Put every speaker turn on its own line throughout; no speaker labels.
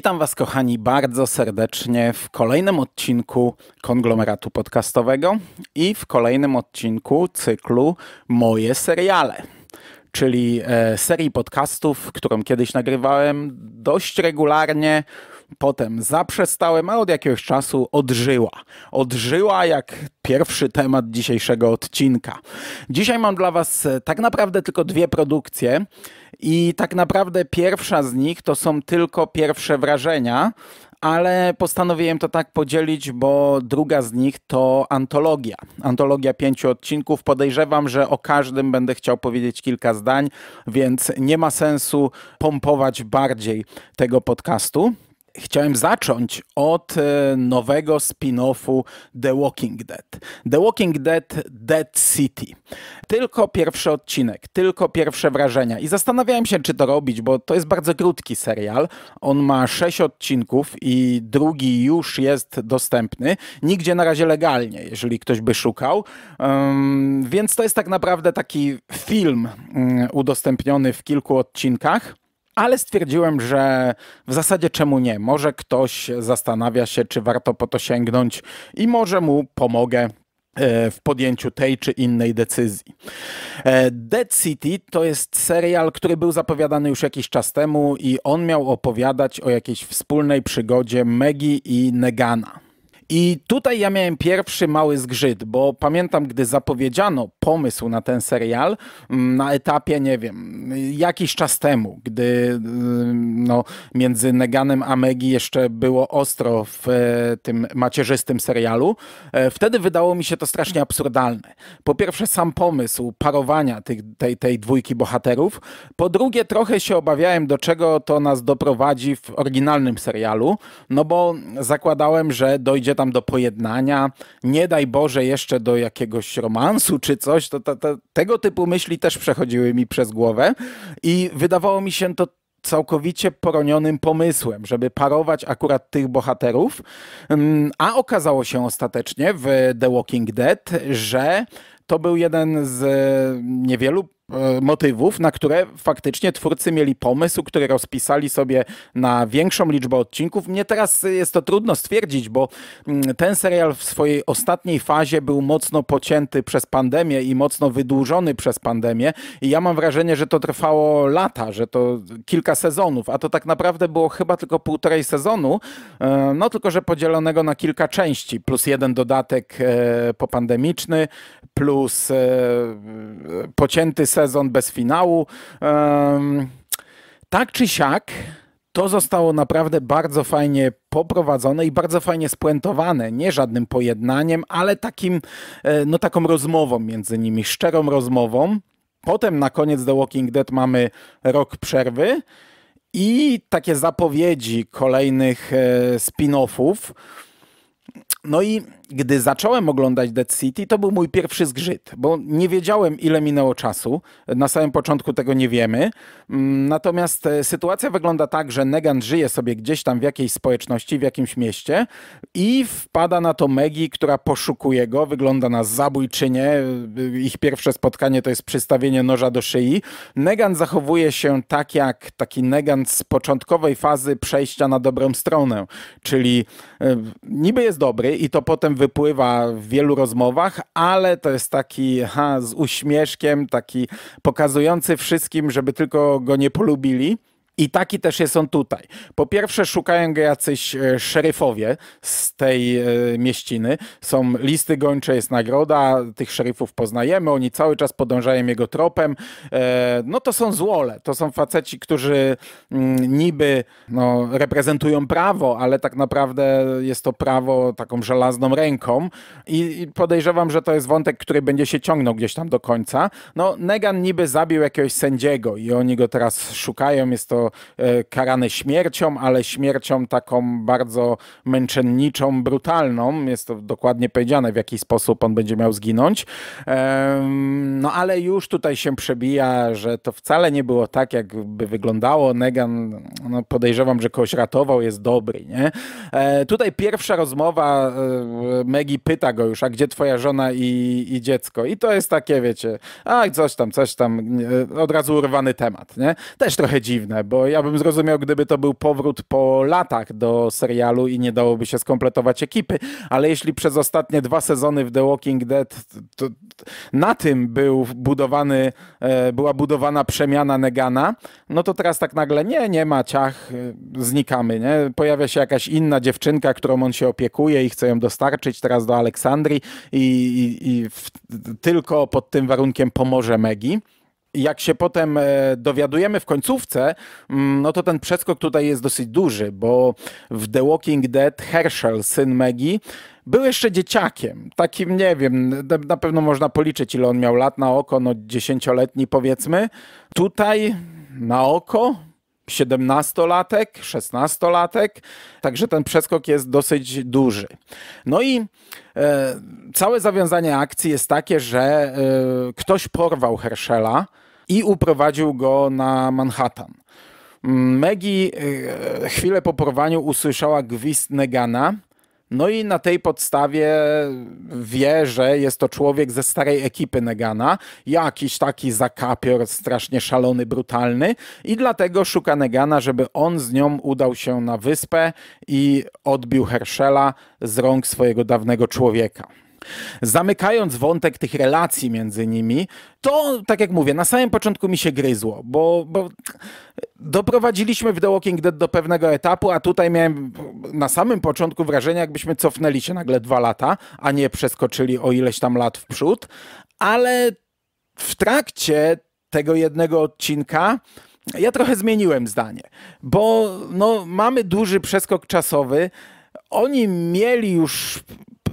Witam Was, kochani, bardzo serdecznie w kolejnym odcinku konglomeratu podcastowego i w kolejnym odcinku cyklu Moje seriale, czyli e, serii podcastów, którą kiedyś nagrywałem dość regularnie Potem zaprzestałem, a od jakiegoś czasu odżyła. Odżyła jak pierwszy temat dzisiejszego odcinka. Dzisiaj mam dla Was e, tak naprawdę tylko dwie produkcje. I tak naprawdę pierwsza z nich to są tylko pierwsze wrażenia, ale postanowiłem to tak podzielić, bo druga z nich to antologia. Antologia pięciu odcinków. Podejrzewam, że o każdym będę chciał powiedzieć kilka zdań, więc nie ma sensu pompować bardziej tego podcastu. Chciałem zacząć od e, nowego spin-offu The Walking Dead. The Walking Dead Dead City. Tylko pierwszy odcinek, tylko pierwsze wrażenia. I zastanawiałem się, czy to robić, bo to jest bardzo krótki serial. On ma sześć odcinków i drugi już jest dostępny. Nigdzie na razie legalnie, jeżeli ktoś by szukał. więc to jest tak naprawdę taki film mm, udostępniony w kilku odcinkach ale stwierdziłem, że w zasadzie czemu nie? Może ktoś zastanawia się, czy warto po to sięgnąć i może mu pomogę e, w podjęciu tej czy innej decyzji. E, Dead City to jest serial, który był zapowiadany już jakiś czas temu i on miał opowiadać o jakiejś wspólnej przygodzie Megi i Negana. I tutaj ja miałem pierwszy mały zgrzyt, bo pamiętam, gdy zapowiedziano pomysł na ten serial mm, na etapie, nie wiem, jakiś czas temu, gdy mm, no, między Neganem a Megi jeszcze było ostro w e, tym macierzystym serialu, e, wtedy wydało mi się to strasznie absurdalne. Po pierwsze, sam pomysł parowania tej, tej, tej dwójki bohaterów. Po drugie, trochę się obawiałem, do czego to nas doprowadzi w oryginalnym serialu, no bo zakładałem, że dojdzie tam do pojednania, nie daj Boże jeszcze do jakiegoś romansu czy coś, to, to, to tego typu myśli też przechodziły mi przez głowę i wydawało mi się to całkowicie poronionym pomysłem, żeby parować akurat tych bohaterów, mm, a okazało się ostatecznie w The Walking Dead, że to był jeden z e, niewielu E, motywów, na które faktycznie twórcy mieli pomysł, który rozpisali sobie na większą liczbę odcinków. Mnie teraz jest to trudno stwierdzić, bo mm, ten serial w swojej ostatniej fazie był mocno pocięty przez pandemię i mocno wydłużony przez pandemię. I ja mam wrażenie, że to trwało lata, że to kilka sezonów, a to tak naprawdę było chyba tylko półtorej sezonu, e, no tylko że podzielonego na kilka części, plus jeden dodatek e, popandemiczny, plus pocięty sezon sezon bez finału. Tak czy siak, to zostało naprawdę bardzo fajnie poprowadzone i bardzo fajnie spuentowane, nie żadnym pojednaniem, ale takim, e, no taką rozmową między nimi, szczerą rozmową. Potem na koniec The Walking Dead mamy rok przerwy i takie zapowiedzi kolejnych e, spin-offów. No i gdy zacząłem oglądać Dead City, to był mój pierwszy zgrzyt, bo nie wiedziałem, ile minęło czasu. Na samym początku tego nie wiemy. Mm, natomiast e, sytuacja wygląda tak, że Negan żyje sobie gdzieś tam w jakiejś społeczności, w jakimś mieście i wpada na to Megi, która poszukuje go, wygląda na zabójczynię. E, ich pierwsze spotkanie to jest przystawienie noża do szyi. Negan zachowuje się tak jak taki Negan z początkowej fazy przejścia na dobrą stronę, czyli e, niby jest dobry i to potem wypływa w wielu rozmowach, ale to jest taki ha, z uśmieszkiem, taki pokazujący wszystkim, żeby tylko go nie polubili. I taki też jest on tutaj. Po pierwsze, szukają go jacyś e, szeryfowie z tej e, mieściny. Są listy gończe, jest nagroda, tych szeryfów poznajemy, oni cały czas podążają jego tropem. E, no to są złole, to są faceci, którzy mm, niby no, reprezentują prawo, ale tak naprawdę jest to prawo taką żelazną ręką. I podejrzewam, że to jest wątek, który będzie się ciągnął gdzieś tam do końca. No, Negan niby zabił jakiegoś sędziego i oni go teraz szukają. Jest to E, karane śmiercią, ale śmiercią taką bardzo męczenniczą, brutalną. Jest to dokładnie powiedziane, w jaki sposób on będzie miał zginąć. No ale już tutaj się przebija, że to wcale nie było tak, jakby wyglądało. Negan, no podejrzewam, że kogoś ratował, jest dobry, nie? E, tutaj pierwsza rozmowa, e, Megi pyta go już, a gdzie twoja żona i, i dziecko? I to jest takie, wiecie, a coś tam, coś tam, od razu urwany temat, nie? Też trochę dziwne, bo bo ja bym zrozumiał, gdyby to był powrót po latach do serialu i nie dałoby się skompletować ekipy, ale jeśli przez ostatnie dwa sezony w The Walking Dead to, na tym był budowany, e, była budowana przemiana Negana, no to teraz tak nagle nie, nie ma ciach, e, znikamy, nie? Pojawia się jakaś inna dziewczynka, którą on się opiekuje i chce ją dostarczyć teraz do Aleksandrii i, i, i w, tylko pod tym warunkiem pomoże Megi jak się potem e, dowiadujemy w końcówce, mm, no to ten przeskok tutaj jest dosyć duży, bo w The Walking Dead Herschel, syn Maggie, był jeszcze dzieciakiem, takim nie wiem, na pewno można policzyć ile on miał lat na oko, no dziesięcioletni powiedzmy. Tutaj na oko 17-latek, 16-latek, także ten przeskok jest dosyć duży. No i e, całe zawiązanie akcji jest takie, że e, ktoś porwał Herschela i uprowadził go na Manhattan. Maggie e, chwilę po porwaniu usłyszała gwizd Negana, no i na tej podstawie wie, że jest to człowiek ze starej ekipy Negana, jakiś taki zakapior, strasznie szalony, brutalny i dlatego szuka Negana, żeby on z nią udał się na wyspę i odbił Herschela z rąk swojego dawnego człowieka. Zamykając wątek tych relacji między nimi, to tak jak mówię, na samym początku mi się gryzło, bo, bo doprowadziliśmy w The Walking Dead do pewnego etapu, a tutaj miałem na samym początku wrażenie, jakbyśmy cofnęli się nagle dwa lata, a nie przeskoczyli o ileś tam lat w przód, ale w trakcie tego jednego odcinka. Ja trochę zmieniłem zdanie, bo no, mamy duży przeskok czasowy. Oni mieli już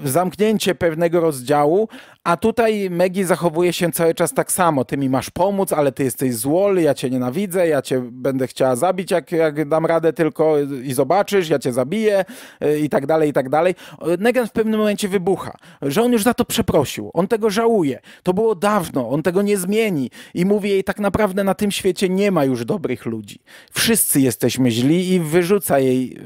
zamknięcie pewnego rozdziału, a tutaj Megi zachowuje się cały czas tak samo. Ty mi masz pomóc, ale ty jesteś złol, ja cię nienawidzę, ja cię będę chciała zabić, jak, jak dam radę tylko i zobaczysz, ja cię zabiję y, i tak dalej, i tak dalej. Y, Negan w pewnym momencie wybucha, że on już za to przeprosił, on tego żałuje. To było dawno, on tego nie zmieni i mówi jej tak naprawdę na tym świecie nie ma już dobrych ludzi. Wszyscy jesteśmy źli i wyrzuca jej.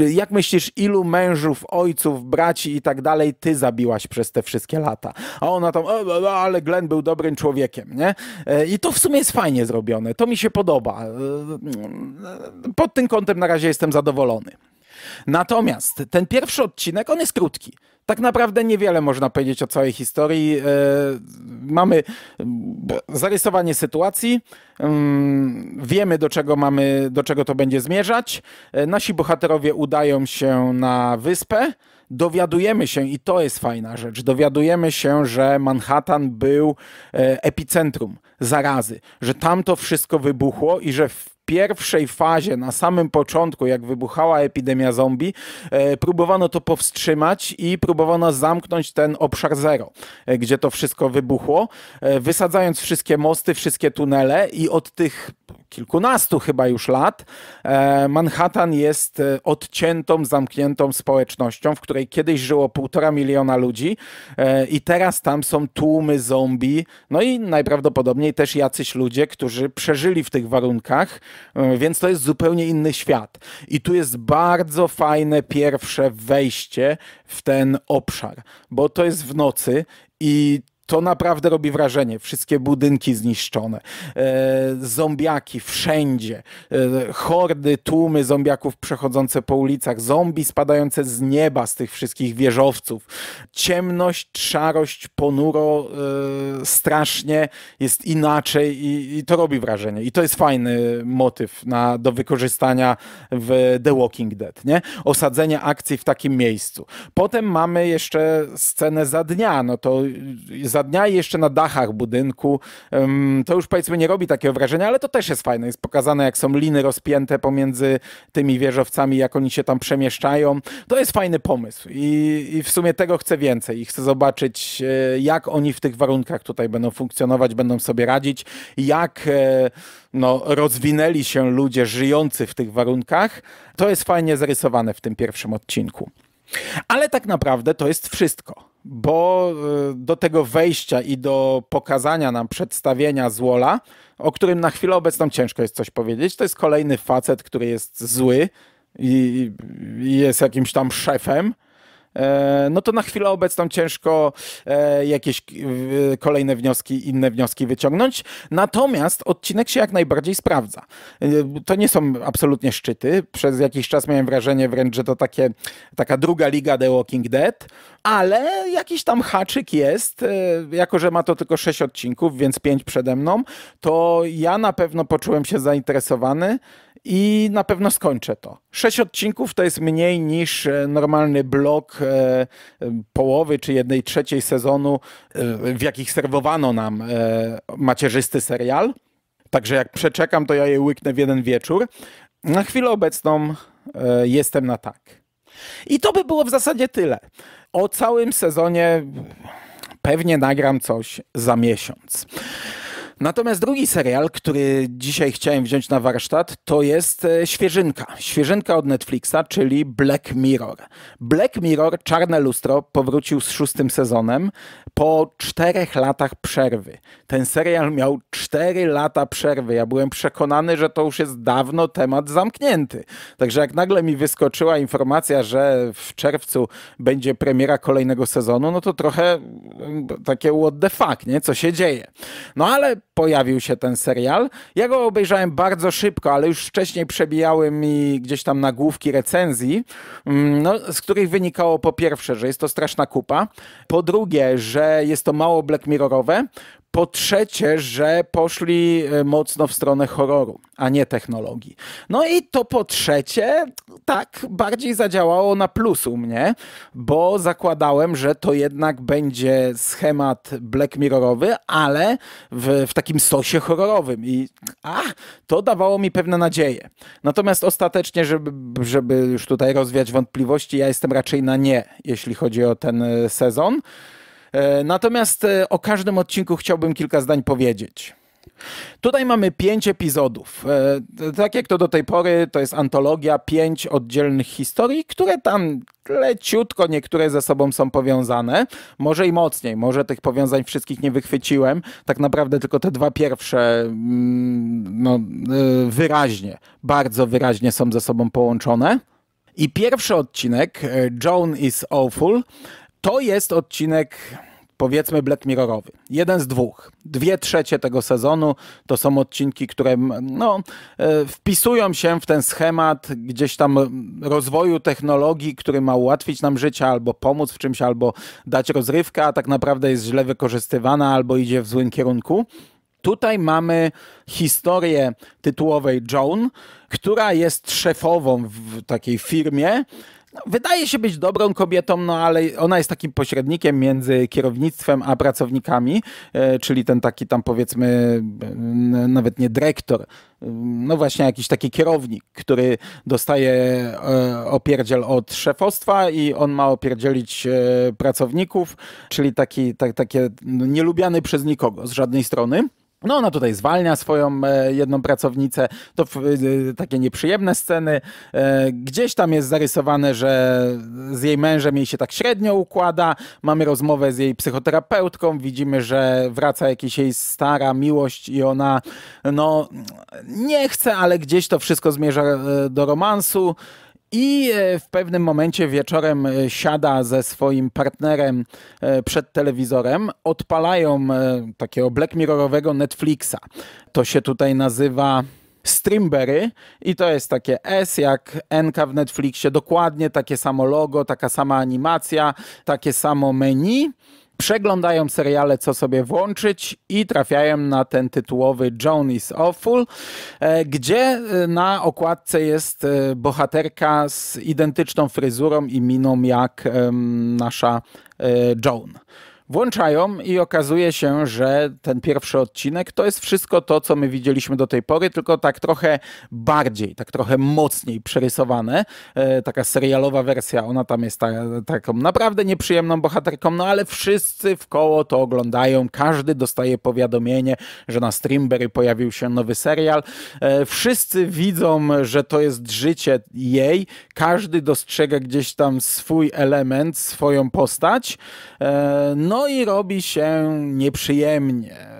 Y, jak myślisz, ilu mężów, ojców, braci i tak dalej, ty zabiłaś przez te wszystkie lata. A ona tam, e, e, e ale Glenn był dobrym człowiekiem, nie? E, I to w sumie jest fajnie zrobione, to mi się podoba. Pod tym kątem na razie jestem zadowolony. Natomiast ten pierwszy odcinek, on jest krótki. Tak naprawdę niewiele można powiedzieć o całej historii. Mamy zarysowanie sytuacji, mm, wiemy do czego, mamy, do czego to będzie zmierzać. Nasi bohaterowie udają się na wyspę dowiadujemy się, i to jest fajna rzecz, dowiadujemy się, że Manhattan był e, epicentrum zarazy, że tam to wszystko wybuchło i że w pierwszej fazie, na samym początku, jak wybuchała epidemia zombie, e, próbowano to powstrzymać i próbowano zamknąć ten obszar zero, e, gdzie to wszystko wybuchło, e, wysadzając wszystkie mosty, wszystkie tunele i od tych kilkunastu chyba już lat Manhattan jest odciętą, zamkniętą społecznością, w której kiedyś żyło półtora miliona ludzi i teraz tam są tłumy zombie, no i najprawdopodobniej też jacyś ludzie, którzy przeżyli w tych warunkach, E, więc to jest zupełnie inny świat. I tu jest bardzo fajne pierwsze wejście w ten obszar, bo to jest w nocy i to naprawdę robi wrażenie. Wszystkie budynki zniszczone, e, zombiaki wszędzie, e, hordy, tłumy zombiaków przechodzące po ulicach, zombie spadające z nieba z tych wszystkich wieżowców. Ciemność, szarość, ponuro, e, strasznie jest inaczej i, i, to robi wrażenie. I to jest fajny motyw na, do wykorzystania w The Walking Dead, nie? Osadzenie akcji w takim miejscu. Potem mamy jeszcze scenę za dnia, no to za dnia i jeszcze na dachach budynku. To już powiedzmy nie robi takiego wrażenia, ale to też jest fajne. Jest pokazane, jak są liny rozpięte pomiędzy tymi wieżowcami, jak oni się tam przemieszczają. To jest fajny pomysł i, i w sumie tego chcę więcej i chcę zobaczyć, e, jak oni w tych warunkach tutaj będą funkcjonować, będą sobie radzić, jak e, no, rozwinęli się ludzie żyjący w tych warunkach. To jest fajnie zarysowane w tym pierwszym odcinku. Ale tak naprawdę to jest wszystko bo y, do tego wejścia i do pokazania nam przedstawienia Złola, o którym na chwilę obecną ciężko jest coś powiedzieć, to jest kolejny facet, który jest zły i jest jakimś tam szefem E, no to na chwilę obecną ciężko e, jakieś e, kolejne wnioski, inne wnioski wyciągnąć. Natomiast odcinek się jak najbardziej sprawdza. To nie są absolutnie szczyty. Przez jakiś czas miałem wrażenie wręcz, że to takie, taka druga liga The Walking Dead, ale jakiś tam haczyk jest. Jako, że ma to tylko sześć odcinków, więc pięć przede mną, to ja na pewno poczułem się zainteresowany i na pewno skończę to. Sześć odcinków to jest mniej niż e, normalny blok e, e, połowy czy jednej trzeciej sezonu, w jakich serwowano nam macierzysty serial. Także jak przeczekam, to ja je łyknę w jeden wieczór. Na chwilę obecną jestem na tak. I to by było w zasadzie tyle. O całym sezonie pewnie nagram coś za miesiąc. Natomiast drugi serial, który dzisiaj chciałem wziąć na warsztat, to jest e, świeżynka. Świeżynka od Netflixa, czyli Black Mirror. Black Mirror, Czarne Lustro, powrócił z szóstym sezonem po czterech latach przerwy. Ten serial miał cztery lata przerwy. Ja byłem przekonany, że to już jest dawno temat zamknięty. Także jak nagle mi wyskoczyła informacja, że w czerwcu będzie premiera kolejnego sezonu, no to trochę mm, takie what the fuck, nie? Co się dzieje? No ale pojawił się ten serial. Ja go obejrzałem bardzo szybko, ale już wcześniej przebijały mi gdzieś tam nagłówki recenzji, mm, no, z których wynikało po pierwsze, że jest to straszna kupa, po drugie, że jest to mało Black Mirrorowe, po trzecie, że poszli e, mocno w stronę horroru, a nie technologii. No i to po trzecie, tak bardziej zadziałało na plus u mnie, bo zakładałem, że to jednak będzie schemat Black Mirrorowy, ale w, w takim sosie horrorowym. I a, to dawało mi pewne nadzieje. Natomiast ostatecznie, żeby, żeby już tutaj rozwiać wątpliwości, ja jestem raczej na nie, jeśli chodzi o ten e, sezon. E, natomiast e, o każdym odcinku chciałbym kilka zdań powiedzieć. Tutaj mamy pięć epizodów. E, tak jak to do tej pory, to jest antologia pięć oddzielnych historii, które tam leciutko niektóre ze sobą są powiązane. Może i mocniej, może tych powiązań wszystkich nie wychwyciłem. Tak naprawdę tylko te dwa pierwsze mm, no, wyraźnie, bardzo wyraźnie są ze sobą połączone. I pierwszy odcinek, Joan is Awful, to jest odcinek powiedzmy Black Mirrorowy. Jeden z dwóch. Dwie trzecie tego sezonu to są odcinki, które no, e, wpisują się w ten schemat gdzieś tam rozwoju technologii, który ma ułatwić nam życie, albo pomóc w czymś, albo dać rozrywkę, a tak naprawdę jest źle wykorzystywana, albo idzie w złym kierunku. Tutaj mamy historię tytułowej Joan, która jest szefową w takiej firmie, no, wydaje się być dobrą kobietą, no ale ona jest takim pośrednikiem między kierownictwem a pracownikami, e, czyli ten taki tam powiedzmy e, nawet nie dyrektor, e, no właśnie jakiś taki kierownik, który dostaje opierdziel od szefostwa i on ma opierdzielić pracowników, czyli taki tak, takie nielubiany przez nikogo z żadnej strony. No ona tutaj zwalnia swoją e, jedną pracownicę, to e, takie nieprzyjemne sceny. E, gdzieś tam jest zarysowane, że z jej mężem jej się tak średnio układa. Mamy rozmowę z jej psychoterapeutką, widzimy, że wraca jakiś jej stara miłość i ona no nie chce, ale gdzieś to wszystko zmierza do romansu. I e, w pewnym momencie wieczorem e, siada ze swoim partnerem e, przed telewizorem, odpalają takiego Black Mirrorowego Netflixa. To się tutaj nazywa Streamberry i to jest takie S jak NK w Netflixie, dokładnie takie samo logo, taka sama animacja, takie samo menu przeglądają seriale, co sobie włączyć i trafiają na ten tytułowy Joan is Awful, e, gdzie e, na okładce jest e, bohaterka z identyczną fryzurą i miną jak nasza Joan. Włączają i okazuje się, że ten pierwszy odcinek to jest wszystko to, co my widzieliśmy do tej pory, tylko tak trochę bardziej, tak trochę mocniej przerysowane. E, taka serialowa wersja, ona tam jest ta, taką naprawdę nieprzyjemną bohaterką, no ale wszyscy w koło to oglądają, każdy dostaje powiadomienie, że na Streamberry pojawił się nowy serial. E, wszyscy widzą, że to jest życie jej, każdy dostrzega gdzieś tam swój element, swoją postać. E, no no i robi się nieprzyjemnie.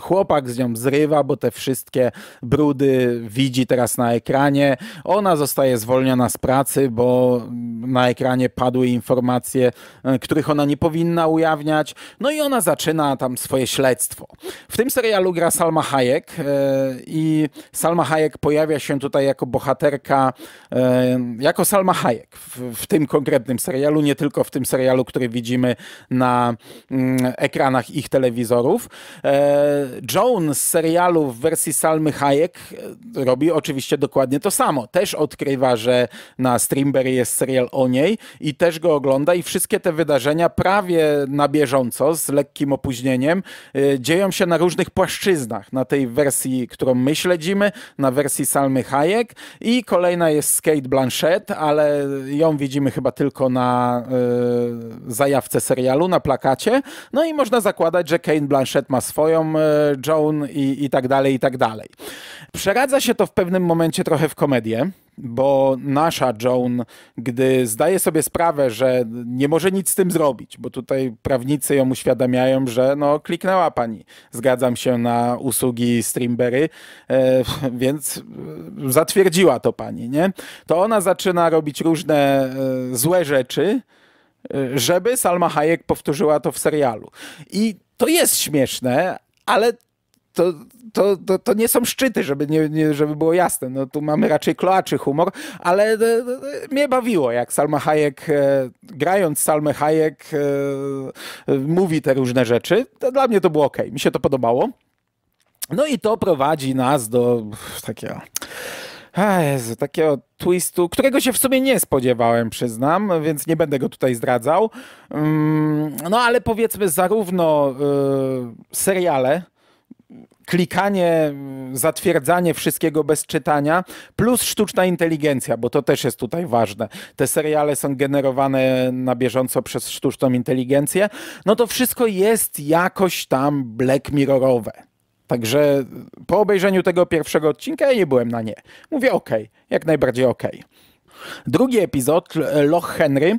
Chłopak z nią zrywa, bo te wszystkie brudy widzi teraz na ekranie. Ona zostaje zwolniona z pracy, bo na ekranie padły informacje, e, których ona nie powinna ujawniać. No i ona zaczyna tam swoje śledztwo. W tym serialu gra Salma Hayek e, i Salma Hayek pojawia się tutaj jako bohaterka, e, jako Salma Hayek w, w tym konkretnym serialu, nie tylko w tym serialu, który widzimy na mm, ekranach ich telewizorów. Joan z serialu w wersji Salmy Hayek e, robi oczywiście dokładnie to samo. Też odkrywa, że na Streamberry jest serial o niej i też go ogląda i wszystkie te wydarzenia prawie na bieżąco, z lekkim opóźnieniem, e, dzieją się na różnych płaszczyznach. Na tej wersji, którą my śledzimy, na wersji Salmy Hayek i kolejna jest z Kate Blanchett, ale ją widzimy chyba tylko na e, zajawce serialu, na plakacie. No i można zakładać, że Kate Blanchett ma swoją E, Joan i, i tak dalej, i tak dalej. Przeradza się to w pewnym momencie trochę w komedię bo nasza Joan, gdy zdaje sobie sprawę, że nie może nic z tym zrobić, bo tutaj prawnicy ją uświadamiają, że no kliknęła pani, zgadzam się na usługi Streamberry, e, więc e, zatwierdziła to pani, nie? To ona zaczyna robić różne złe rzeczy, żeby Salma Hayek powtórzyła to w serialu. I to jest śmieszne, ale to, to, to, to, nie są szczyty, żeby, nie, nie, żeby było jasne. No, tu mamy raczej kloaczy humor, ale e, e, mnie bawiło, jak Salma Hayek, e, grając Salmę Hayek, e, e mówi te różne rzeczy. To dla mnie to było ok, mi się to podobało. No i to prowadzi nas do takiego Jezu, takiego twistu, którego się w sumie nie spodziewałem, przyznam, więc nie będę go tutaj zdradzał. Mm, no ale powiedzmy zarówno y, seriale, klikanie, zatwierdzanie wszystkiego bez czytania, plus sztuczna inteligencja, bo to też jest tutaj ważne. Te seriale są generowane na bieżąco przez sztuczną inteligencję. No to wszystko jest jakoś tam black mirrorowe. Także po obejrzeniu tego pierwszego odcinka ja nie byłem na nie. Mówię ok, jak najbardziej ok. Drugi epizod, Loch Henry,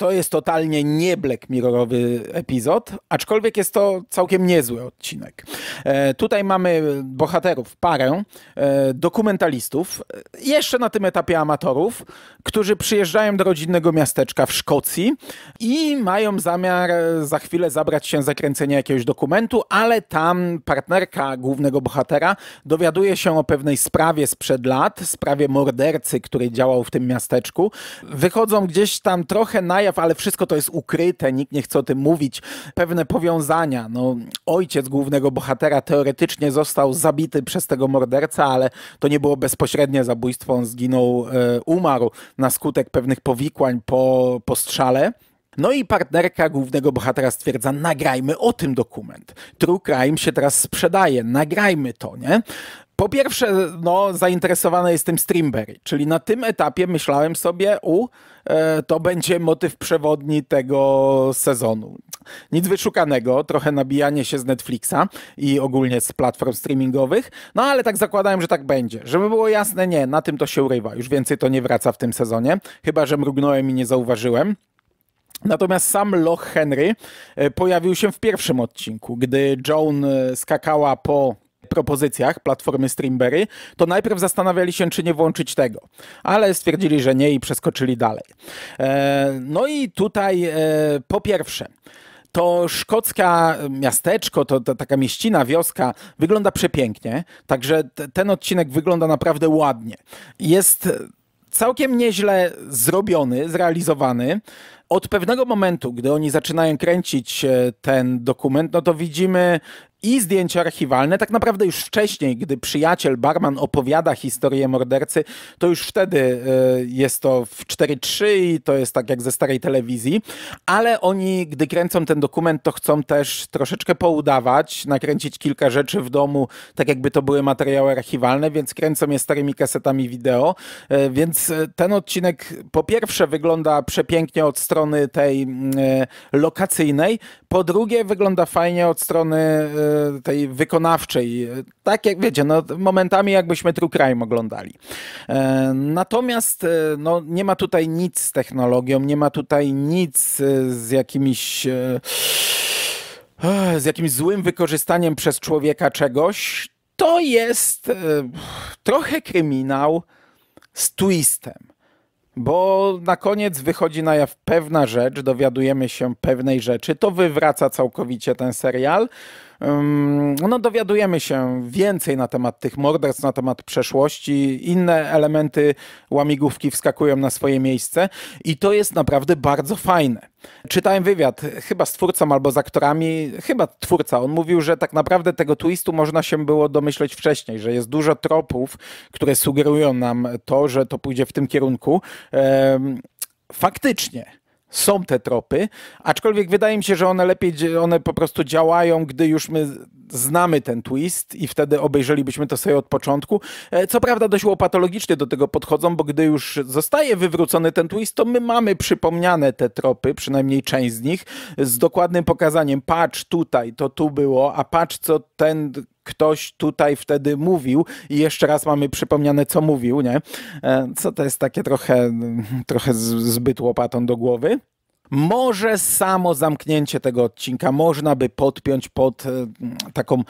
to jest totalnie nie Black Mirrorowy epizod, aczkolwiek jest to całkiem niezły odcinek. E, tutaj mamy bohaterów, parę e, dokumentalistów, e, jeszcze na tym etapie amatorów, którzy przyjeżdżają do rodzinnego miasteczka w Szkocji i mają zamiar e, za chwilę zabrać się za kręcenie jakiegoś dokumentu, ale tam partnerka głównego bohatera dowiaduje się o pewnej sprawie sprzed lat, sprawie mordercy, który działał w tym miasteczku. Wychodzą gdzieś tam trochę na ale wszystko to jest ukryte, nikt nie chce o tym mówić. Pewne powiązania. No, ojciec głównego bohatera teoretycznie został zabity przez tego morderca, ale to nie było bezpośrednie zabójstwo. On zginął, e, umarł na skutek pewnych powikłań po, po strzale. No i partnerka głównego bohatera stwierdza, nagrajmy o tym dokument. True Crime się teraz sprzedaje, nagrajmy to, nie? Po pierwsze, no, zainteresowany jestem Streamberry, czyli na tym etapie myślałem sobie, u, e, to będzie motyw przewodni tego sezonu. Nic wyszukanego, trochę nabijanie się z Netflixa i ogólnie z platform streamingowych, no ale tak zakładałem, że tak będzie. Żeby było jasne, nie, na tym to się urywa, już więcej to nie wraca w tym sezonie, chyba że mrugnąłem i nie zauważyłem. Natomiast sam Loch Henry e, pojawił się w pierwszym odcinku, gdy Joan e, skakała po propozycjach platformy Streamberry, to najpierw zastanawiali się, czy nie włączyć tego, ale stwierdzili, że nie i przeskoczyli dalej. E, no i tutaj e, po pierwsze, to szkocka miasteczko, to, to, taka mieścina, wioska wygląda przepięknie, także t, ten odcinek wygląda naprawdę ładnie. Jest całkiem nieźle zrobiony, zrealizowany od pewnego momentu, gdy oni zaczynają kręcić e, ten dokument, no to widzimy i zdjęcia archiwalne. Tak naprawdę już wcześniej, gdy przyjaciel barman opowiada historię mordercy, to już wtedy e, jest to w 4:3 i to jest tak jak ze starej telewizji. Ale oni, gdy kręcą ten dokument, to chcą też troszeczkę poudawać, nakręcić kilka rzeczy w domu, tak jakby to były materiały archiwalne, więc kręcą je starymi kasetami wideo. E, więc ten odcinek po pierwsze wygląda przepięknie od strony strony tej mm, e, lokacyjnej, po drugie wygląda fajnie od strony e, tej wykonawczej. Tak jak wiecie, no, momentami jakbyśmy True Crime oglądali. E, natomiast no, nie ma tutaj nic z technologią, nie ma tutaj nic z jakimiś z jakimś złym wykorzystaniem przez człowieka czegoś, to jest trochę kryminał z twistem. Bo na koniec wychodzi na jaw pewna rzecz, dowiadujemy się pewnej rzeczy, to wywraca całkowicie ten serial no dowiadujemy się więcej na temat tych morderstw, na temat przeszłości. Inne elementy łamigłówki wskakują na swoje miejsce i to jest naprawdę bardzo fajne. Czytałem wywiad chyba z twórcą albo z aktorami, chyba twórca. On mówił, że tak naprawdę tego twistu można się było domyśleć wcześniej, że jest dużo tropów, które sugerują nam to, że to pójdzie w tym kierunku. Faktycznie są te tropy, aczkolwiek wydaje mi się, że one lepiej, one po prostu działają, gdy już my znamy ten twist i wtedy obejrzelibyśmy to sobie od początku. E, co prawda dość łopatologicznie do tego podchodzą, bo gdy już zostaje wywrócony ten twist, to my mamy przypomniane te tropy, przynajmniej część z nich, z dokładnym pokazaniem, patrz tutaj, to tu było, a patrz co ten ktoś tutaj wtedy mówił i jeszcze raz mamy przypomniane, co mówił, nie? E, co to jest takie trochę, trochę zbyt łopatą do głowy. Może samo zamknięcie tego odcinka można by podpiąć pod e, taką e,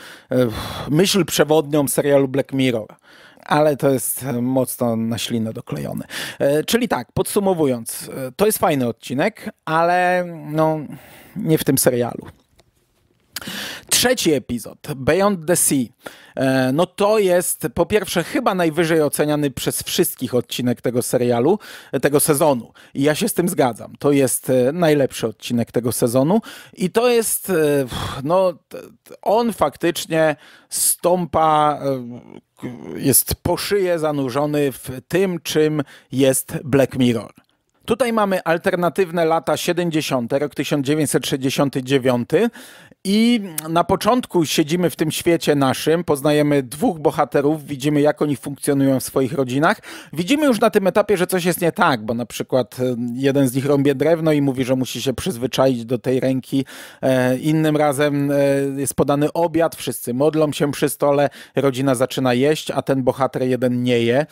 myśl przewodnią serialu Black Mirror ale to jest mocno na ślinę doklejone. Czyli tak, podsumowując, to jest fajny odcinek, ale no, nie w tym serialu. Trzeci epizod, Beyond the Sea. E, no to jest po pierwsze chyba najwyżej oceniany przez wszystkich odcinek tego serialu, e, tego sezonu. I ja się z tym zgadzam. To jest e, najlepszy odcinek tego sezonu i to jest, no on faktycznie stąpa jest po szyję zanurzony w tym, czym jest Black Mirror. Tutaj mamy alternatywne lata 70., rok 1969 i na początku siedzimy w tym świecie naszym, poznajemy dwóch bohaterów, widzimy jak oni funkcjonują w swoich rodzinach. Widzimy już na tym etapie, że coś jest nie tak, bo na przykład e, jeden z nich rąbie drewno i mówi, że musi się przyzwyczaić do tej ręki. E, innym razem e, jest podany obiad, wszyscy modlą się przy stole, rodzina zaczyna jeść, a ten bohater jeden nie je.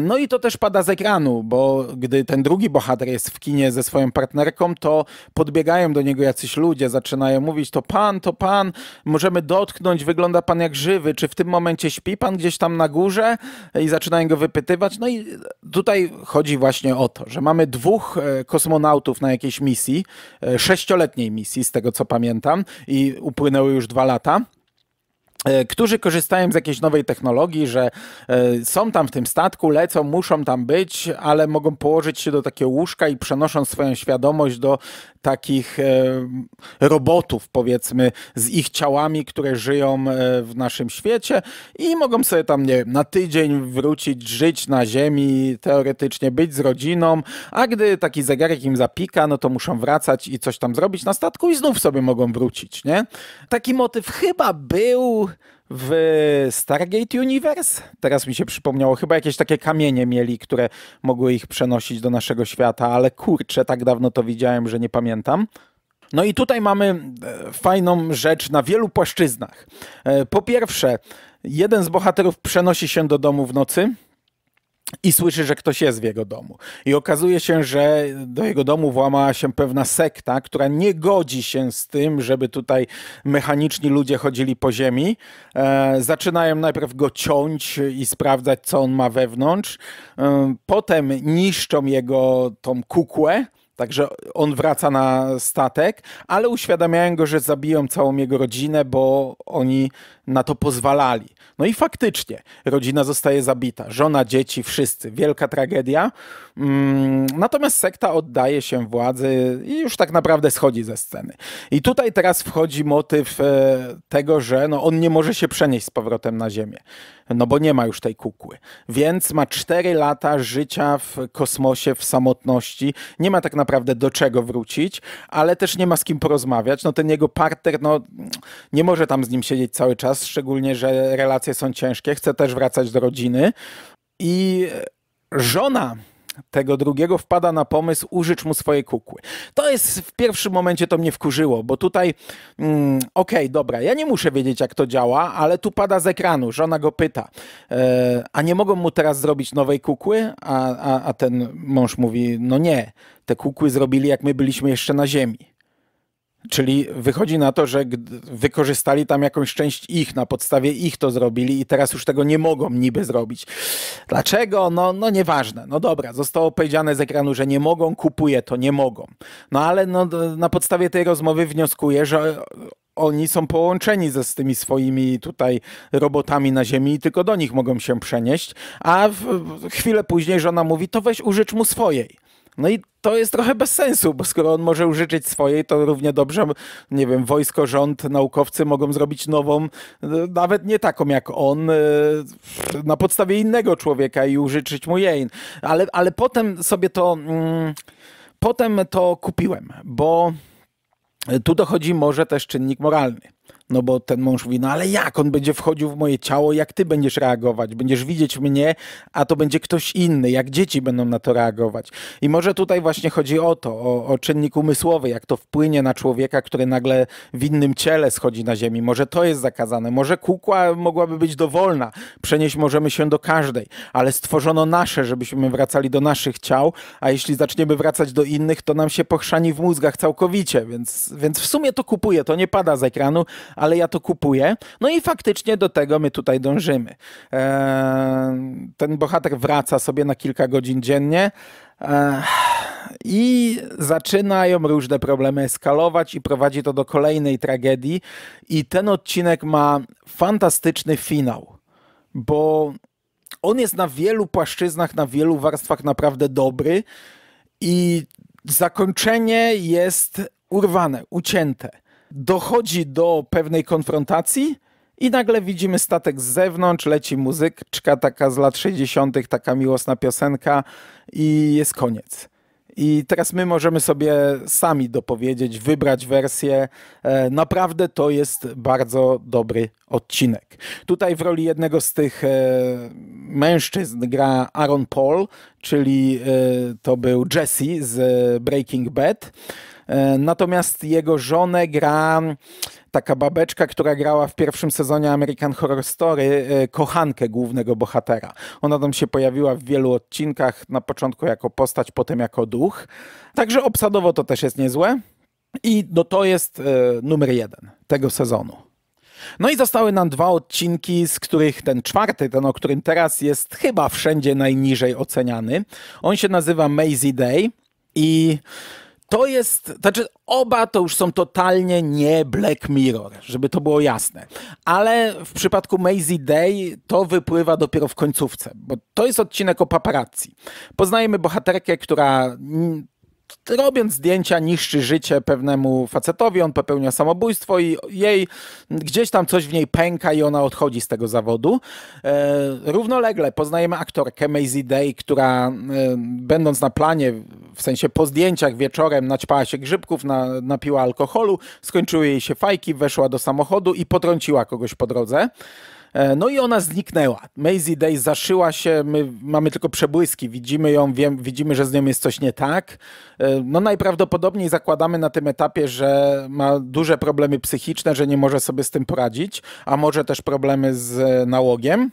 No i to też pada z ekranu, bo gdy ten drugi drugi bohater jest w kinie ze swoją partnerką, to podbiegają do niego jacyś ludzie, zaczynają mówić, to pan, to pan, możemy dotknąć, wygląda pan jak żywy, czy w tym momencie śpi pan gdzieś tam na górze i zaczynają go wypytywać. No i tutaj chodzi właśnie o to, że mamy dwóch e, kosmonautów na jakiejś misji, e, sześcioletniej misji, z tego co pamiętam, i upłynęły już dwa lata. E, którzy korzystają z jakiejś nowej technologii, że e, są tam w tym statku, lecą, muszą tam być, ale mogą położyć się do takiego łóżka i przenoszą swoją świadomość do takich e, robotów, powiedzmy, z ich ciałami, które żyją w naszym świecie i mogą sobie tam, nie wiem, na tydzień wrócić, żyć na ziemi, teoretycznie być z rodziną, a gdy taki zegarek im zapika, no to muszą wracać i coś tam zrobić na statku i znów sobie mogą wrócić, nie? Taki motyw chyba był w Stargate Universe. Teraz mi się przypomniało, chyba jakieś takie kamienie mieli, które mogły ich przenosić do naszego świata, ale kurczę, tak dawno to widziałem, że nie pamiętam. No i tutaj mamy e, fajną rzecz na wielu płaszczyznach. E, po pierwsze, jeden z bohaterów przenosi się do domu w nocy, i słyszy, że ktoś jest w jego domu. I okazuje się, że do jego domu włamała się pewna sekta, która nie godzi się z tym, żeby tutaj mechaniczni ludzie chodzili po ziemi. E, zaczynają najpierw go ciąć i sprawdzać, co on ma wewnątrz. E, potem niszczą jego tą kukłę Także on wraca na statek, ale uświadamiają go, że zabiją całą jego rodzinę, bo oni na to pozwalali. No i faktycznie rodzina zostaje zabita, żona, dzieci, wszyscy. Wielka tragedia. Mm, natomiast sekta oddaje się władzy i już tak naprawdę schodzi ze sceny. I tutaj teraz wchodzi motyw e, tego, że no on nie może się przenieść z powrotem na Ziemię, no bo nie ma już tej kukły. Więc ma cztery lata życia w kosmosie, w samotności. Nie ma tak naprawdę naprawdę do czego wrócić, ale też nie ma z kim porozmawiać. No ten jego partner, no nie może tam z nim siedzieć cały czas, szczególnie, że relacje są ciężkie, chce też wracać do rodziny. I żona tego drugiego wpada na pomysł, użycz mu swojej kukły. To jest w pierwszym momencie to mnie wkurzyło, bo tutaj, mm, okej, okay, dobra, ja nie muszę wiedzieć, jak to działa, ale tu pada z ekranu, żona go pyta, e, a nie mogą mu teraz zrobić nowej kukły? A, a, a ten mąż mówi, no nie, te kukły zrobili, jak my byliśmy jeszcze na ziemi. Czyli wychodzi na to, że wykorzystali tam jakąś część ich, na podstawie ich to zrobili i teraz już tego nie mogą niby zrobić. Dlaczego? No, no nieważne. No dobra, zostało powiedziane z ekranu, że nie mogą, kupuję to, nie mogą. No ale no, na podstawie tej rozmowy wnioskuję, że oni są połączeni ze, z tymi swoimi tutaj robotami na ziemi i tylko do nich mogą się przenieść, a w, w chwilę później żona mówi, to weź użycz mu swojej. No i to jest trochę bez sensu, bo skoro on może użyczyć swojej, to równie dobrze, nie wiem, wojsko, rząd, naukowcy mogą zrobić nową, nawet nie taką jak on, e, na podstawie innego człowieka i użyczyć mu jej. Ale, ale potem sobie to, mm, potem to kupiłem, bo tu dochodzi może też czynnik moralny. No bo ten mąż mówi, no ale jak on będzie wchodził w moje ciało, jak ty będziesz reagować? Będziesz widzieć mnie, a to będzie ktoś inny, jak dzieci będą na to reagować. I może tutaj właśnie chodzi o to, o, o czynnik umysłowy, jak to wpłynie na człowieka, który nagle w innym ciele schodzi na ziemi. Może to jest zakazane, może kukła mogłaby być dowolna, przenieść możemy się do każdej, ale stworzono nasze, żebyśmy wracali do naszych ciał, a jeśli zaczniemy wracać do innych, to nam się pochrzani w mózgach całkowicie, więc, więc w sumie to kupuje, to nie pada z ekranu, ale ja to kupuję. No i faktycznie do tego my tutaj dążymy. Eee, ten bohater wraca sobie na kilka godzin dziennie. Eee, I zaczynają różne problemy eskalować, i prowadzi to do kolejnej tragedii. I ten odcinek ma fantastyczny finał, bo on jest na wielu płaszczyznach, na wielu warstwach naprawdę dobry, i zakończenie jest urwane, ucięte dochodzi do pewnej konfrontacji i nagle widzimy statek z zewnątrz, leci muzyczka taka z lat 60., taka miłosna piosenka i jest koniec. I teraz my możemy sobie sami dopowiedzieć, wybrać wersję. E, naprawdę to jest bardzo dobry odcinek. Tutaj w roli jednego z tych e, mężczyzn gra Aaron Paul, czyli e, to był Jesse z Breaking Bad. E, natomiast jego żonę gra taka babeczka, która grała w pierwszym sezonie American Horror Story, e, kochankę głównego bohatera. Ona tam się pojawiła w wielu odcinkach, na początku jako postać, potem jako duch. Także obsadowo to też jest niezłe. I no to jest e, numer jeden tego sezonu. No i zostały nam dwa odcinki, z których ten czwarty, ten o którym teraz jest chyba wszędzie najniżej oceniany. On się nazywa Maisie Day i to jest, znaczy oba to już są totalnie nie Black Mirror, żeby to było jasne. Ale w przypadku Maisie Day to wypływa dopiero w końcówce, bo to jest odcinek o paparazzi. Poznajemy bohaterkę, która robiąc zdjęcia niszczy życie pewnemu facetowi, on popełnia samobójstwo i jej gdzieś tam coś w niej pęka i ona odchodzi z tego zawodu. E, równolegle poznajemy aktorkę Maisie Day, która e, będąc na planie, w sensie po zdjęciach wieczorem naćpała się grzybków, na, napiła alkoholu, skończyły jej się fajki, weszła do samochodu i potrąciła kogoś po drodze. E, no i ona zniknęła. Maisie Day zaszyła się, my mamy tylko przebłyski, widzimy ją, wiem, widzimy, że z nią jest coś nie tak. E, no najprawdopodobniej zakładamy na tym etapie, że ma duże problemy psychiczne, że nie może sobie z tym poradzić, a może też problemy z e, nałogiem.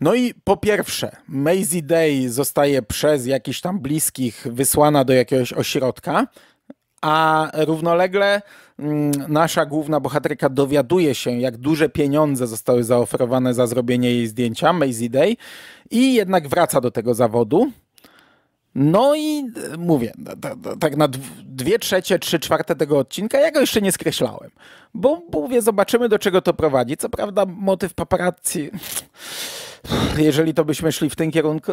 No i po pierwsze, Maisie Day zostaje przez jakichś tam bliskich wysłana do jakiegoś ośrodka, a równolegle mm, nasza główna bohaterka dowiaduje się, jak duże pieniądze zostały zaoferowane za zrobienie jej zdjęcia, Maisie Day, i jednak wraca do tego zawodu. No i e, mówię, tak na dwie trzecie, trzy czwarte tego odcinka ja go jeszcze nie skreślałem. Bo mówię, zobaczymy do czego to prowadzi. Co prawda motyw paparazzi, jeżeli to byśmy szli w tym kierunku,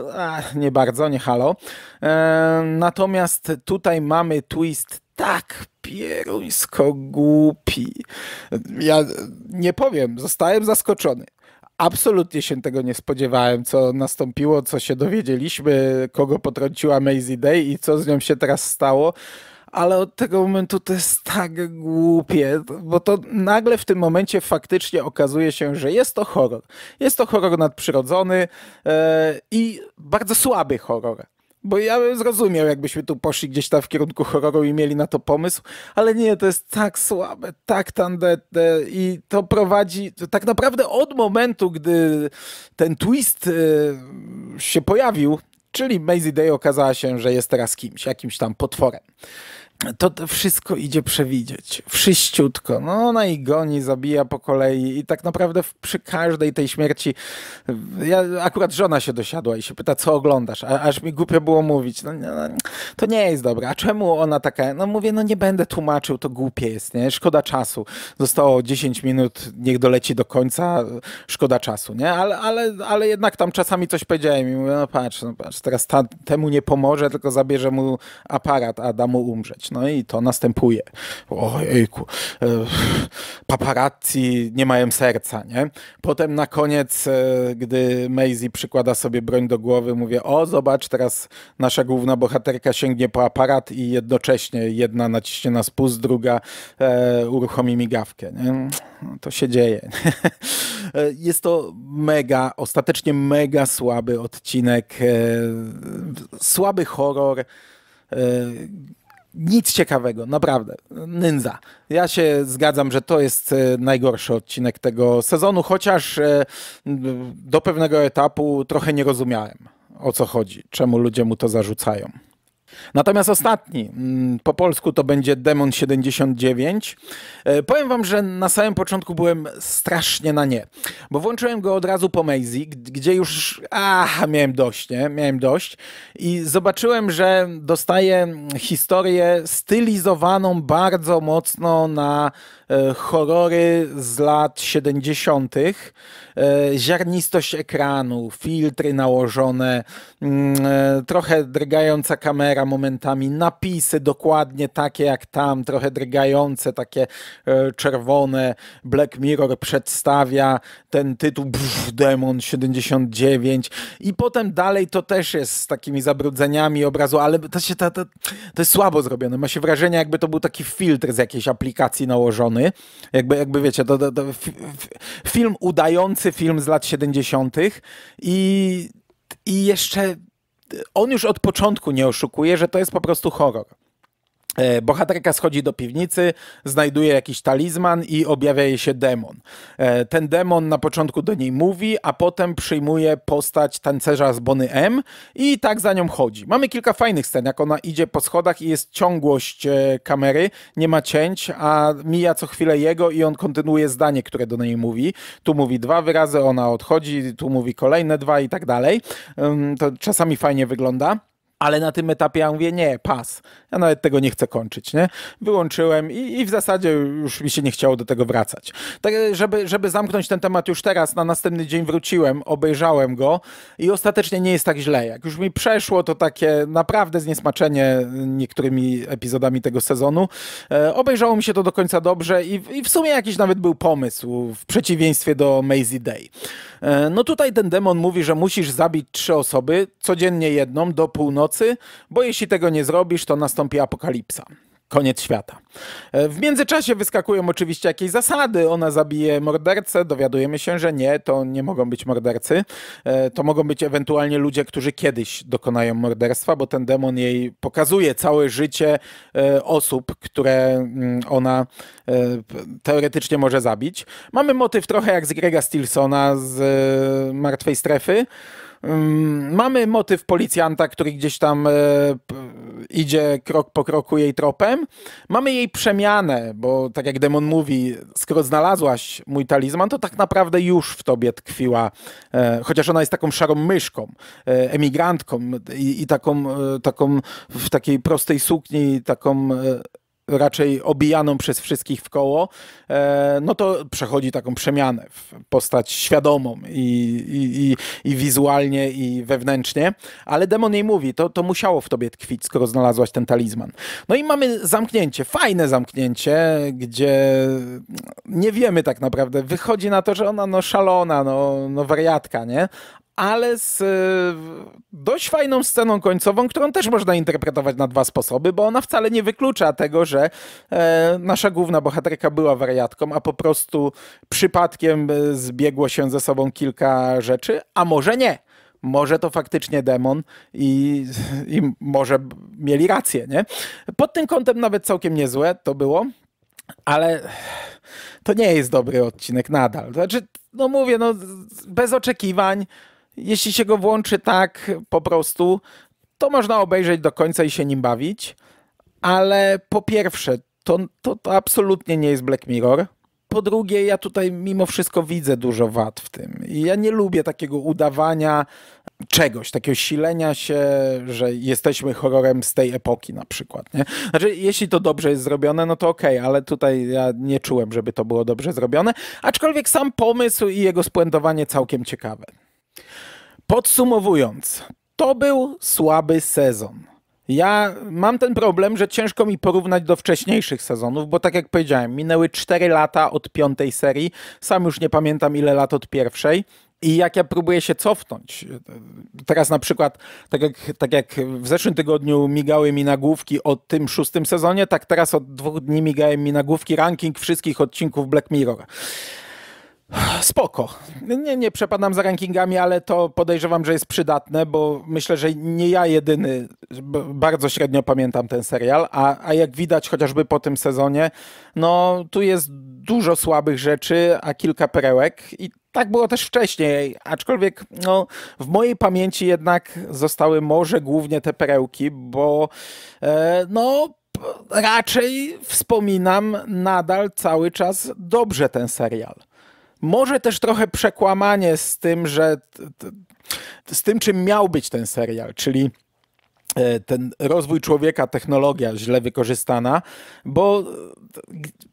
nie bardzo, nie halo. E, natomiast tutaj mamy twist tak pieruńsko głupi. Ja nie powiem, zostałem zaskoczony. Absolutnie się tego nie spodziewałem, co nastąpiło, co się dowiedzieliśmy, kogo potrąciła Maisie Day i co z nią się teraz stało ale od tego momentu to jest tak głupie, bo to nagle w tym momencie faktycznie okazuje się, że jest to horror. Jest to horror nadprzyrodzony yy, i bardzo słaby horror. Bo ja bym zrozumiał, jakbyśmy tu poszli gdzieś tam w kierunku horroru i mieli na to pomysł, ale nie, to jest tak słabe, tak tandetne i to prowadzi tak naprawdę od momentu, gdy ten twist y, się pojawił, czyli Maisie Day okazała się, że jest teraz kimś, jakimś tam potworem to, to, wszystko idzie przewidzieć. Wszyściutko. No ona i goni, zabija po kolei i tak naprawdę przy każdej tej śmierci ja, akurat żona się dosiadła i się pyta, co oglądasz? A, aż mi głupio było mówić. No, no, no, to nie jest dobre. A czemu ona taka? No mówię, no nie będę tłumaczył, to głupie jest, nie? Szkoda czasu. Zostało 10 minut, niech doleci do końca, szkoda czasu, nie? Ale, ale, ale jednak tam czasami coś powiedziałem i mówię, no patrz, no patrz, teraz ta, temu nie pomoże, tylko zabierze mu aparat, a da mu umrzeć. No i to następuje. Ojejku, e, paparazzi nie mają serca, nie? Potem na koniec, e, gdy Maisie przykłada sobie broń do głowy, mówię, o zobacz, teraz nasza główna bohaterka sięgnie po aparat i jednocześnie jedna naciśnie na spust, druga e, uruchomi migawkę. Nie? No, to się dzieje. E, jest to mega, ostatecznie mega słaby odcinek. słaby horror nic ciekawego, naprawdę. Nędza. Ja się zgadzam, że to jest e, najgorszy odcinek tego sezonu, chociaż e, do pewnego etapu trochę nie rozumiałem o co chodzi, czemu ludzie mu to zarzucają. Natomiast ostatni, mm, po polsku to będzie Demon 79. E, powiem wam, że na samym początku byłem strasznie na nie, bo włączyłem go od razu po Maisie, gdzie już aha, miałem dość, nie? Miałem dość i zobaczyłem, że dostaję historię stylizowaną bardzo mocno na E, horrory z lat 70., e, ziarnistość ekranu, filtry nałożone, mm, e, trochę drgająca kamera momentami, napisy dokładnie takie jak tam, trochę drgające, takie czerwone. Black Mirror przedstawia ten tytuł Brz, Demon 79 i potem dalej to też jest z takimi zabrudzeniami obrazu, ale to, się, to, to, to jest słabo zrobione. Ma się wrażenie, jakby to był taki filtr z jakiejś aplikacji nałożony zrobiony. Jakby, jakby wiecie, to, to, to film udający film z lat 70. I, i jeszcze on już od początku nie oszukuje, że to jest po prostu horror. E, bohaterka schodzi do piwnicy, znajduje jakiś talizman i objawia jej się demon. E, ten demon na początku do niej mówi, a potem przyjmuje postać tancerza z Bony M i tak za nią chodzi. Mamy kilka fajnych scen, jak ona idzie po schodach i jest ciągłość e, kamery, nie ma cięć, a mija co chwilę jego i on kontynuuje zdanie, które do niej mówi. Tu mówi dwa wyrazy, ona odchodzi, tu mówi kolejne dwa i tak dalej. To czasami fajnie wygląda ale na tym etapie ja mówię, nie, pas. Ja nawet tego nie chcę kończyć, nie? Wyłączyłem i, i, w zasadzie już mi się nie chciało do tego wracać. Tak, żeby, żeby zamknąć ten temat już teraz, na następny dzień wróciłem, obejrzałem go i ostatecznie nie jest tak źle. Jak już mi przeszło to takie naprawdę zniesmaczenie niektórymi epizodami tego sezonu, e, obejrzało mi się to do końca dobrze i, i w sumie jakiś nawet był pomysł w przeciwieństwie do Maisie Day. E, no tutaj ten demon mówi, że musisz zabić trzy osoby, codziennie jedną do północy, bo jeśli tego nie zrobisz, to nastąpi apokalipsa koniec świata. E, w międzyczasie wyskakują oczywiście jakieś zasady. Ona zabije mordercę, dowiadujemy się, że nie, to nie mogą być mordercy. E, to mogą być ewentualnie ludzie, którzy kiedyś dokonają morderstwa, bo ten demon jej pokazuje całe życie e, osób, które mm, ona teoretycznie może zabić. Mamy motyw trochę jak z Grega Stilsona z Martwej Strefy mamy motyw policjanta, który gdzieś tam e, idzie krok po kroku jej tropem. Mamy jej przemianę, bo tak jak Demon mówi, skoro znalazłaś mój talizman, to tak naprawdę już w tobie tkwiła, e, chociaż ona jest taką szarą myszką, e, emigrantką i, i taką, taką w takiej prostej sukni, taką raczej obijaną przez wszystkich w koło, e, no to przechodzi taką przemianę w postać świadomą i, i, i, i wizualnie, i wewnętrznie. Ale demon jej mówi, to, to musiało w tobie tkwić, skoro znalazłaś ten talizman. No i mamy zamknięcie, fajne zamknięcie, gdzie nie wiemy tak naprawdę. Wychodzi na to, że ona no szalona, no, no wariatka, nie? ale z e, dość fajną sceną końcową, którą też można interpretować na dwa sposoby, bo ona wcale nie wyklucza tego, że e, nasza główna bohaterka była wariatką, a po prostu przypadkiem e, zbiegło się ze sobą kilka rzeczy, a może nie może to faktycznie demon i, i, może mieli rację, nie? Pod tym kątem nawet całkiem niezłe to było, ale to nie jest dobry odcinek nadal. Znaczy, no mówię, no bez oczekiwań, jeśli się go włączy tak po prostu, to można obejrzeć do końca i się nim bawić. Ale po pierwsze, to, to, to absolutnie nie jest Black Mirror. Po drugie, ja tutaj mimo wszystko widzę dużo wad w tym. I ja nie lubię takiego udawania czegoś, takiego silenia się, że jesteśmy horrorem z tej epoki na przykład. Nie? Znaczy, jeśli to dobrze jest zrobione, no to okej, okay, ale tutaj ja nie czułem, żeby to było dobrze zrobione. Aczkolwiek sam pomysł i jego spuentowanie całkiem ciekawe. Podsumowując, to był słaby sezon. Ja mam ten problem, że ciężko mi porównać do wcześniejszych sezonów, bo tak jak powiedziałem, minęły 4 lata od piątej serii. Sam już nie pamiętam ile lat od pierwszej. I jak ja próbuję się cofnąć, teraz na przykład, tak jak, tak jak w zeszłym tygodniu migały mi nagłówki o tym szóstym sezonie, tak teraz od dwóch dni migają mi nagłówki ranking wszystkich odcinków Black Mirror. Spoko. Nie, nie przepadam za rankingami, ale to podejrzewam, że jest przydatne, bo myślę, że nie ja jedyny bardzo średnio pamiętam ten serial, a, a jak widać chociażby po tym sezonie, no tu jest dużo słabych rzeczy, a kilka perełek i tak było też wcześniej, aczkolwiek no, w mojej pamięci jednak zostały może głównie te perełki, bo e, no raczej wspominam nadal cały czas dobrze ten serial. Może też trochę przekłamanie z tym, że z tym, czym miał być ten serial, czyli e, ten rozwój człowieka, technologia źle wykorzystana, bo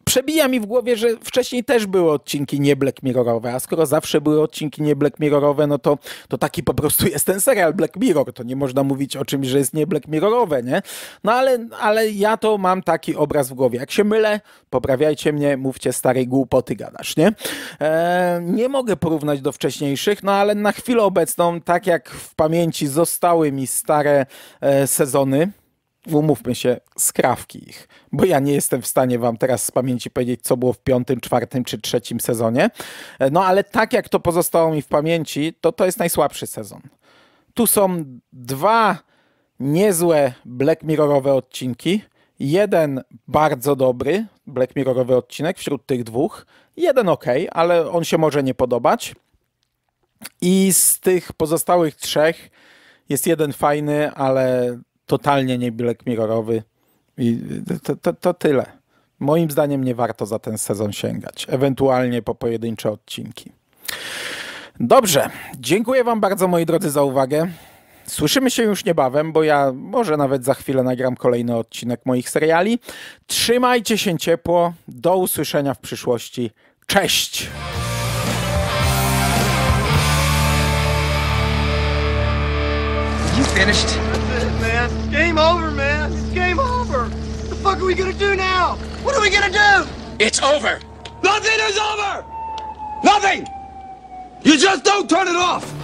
przebija mi w głowie, że wcześniej też były odcinki nie Black Mirrorowe, a skoro zawsze były odcinki nie Black Mirrorowe, no to, to taki po prostu jest ten serial Black Mirror. To nie można mówić o czymś, że jest nie Black Mirrorowe, nie? No ale, ale ja to mam taki obraz w głowie. Jak się mylę, poprawiajcie mnie, mówcie starej głupoty gadasz, nie? E, nie mogę porównać do wcześniejszych, no ale na chwilę obecną, tak jak w pamięci zostały mi stare e, sezony, umówmy się, skrawki ich, bo ja nie jestem w stanie wam teraz z pamięci powiedzieć, co było w piątym, czwartym czy trzecim sezonie. E, no ale tak jak to pozostało mi w pamięci, to to jest najsłabszy sezon. Tu są dwa niezłe Black Mirrorowe odcinki. Jeden bardzo dobry Black Mirrorowy odcinek wśród tych dwóch. Jeden ok, ale on się może nie podobać. I z tych pozostałych trzech jest jeden fajny, ale totalnie nie Black Mirrorowy i to, to, to tyle. Moim zdaniem nie warto za ten sezon sięgać, ewentualnie po pojedyncze odcinki. Dobrze, dziękuję Wam bardzo moi drodzy za uwagę. Słyszymy się już niebawem, bo ja może nawet za chwilę nagram kolejny odcinek moich seriali. Trzymajcie się ciepło. Do usłyszenia w przyszłości. Cześć! You finished? man. game over, man. It's game over. What the fuck are we gonna do now? What are we gonna do? It's over. Nothing is over. Nothing. You just don't turn it off.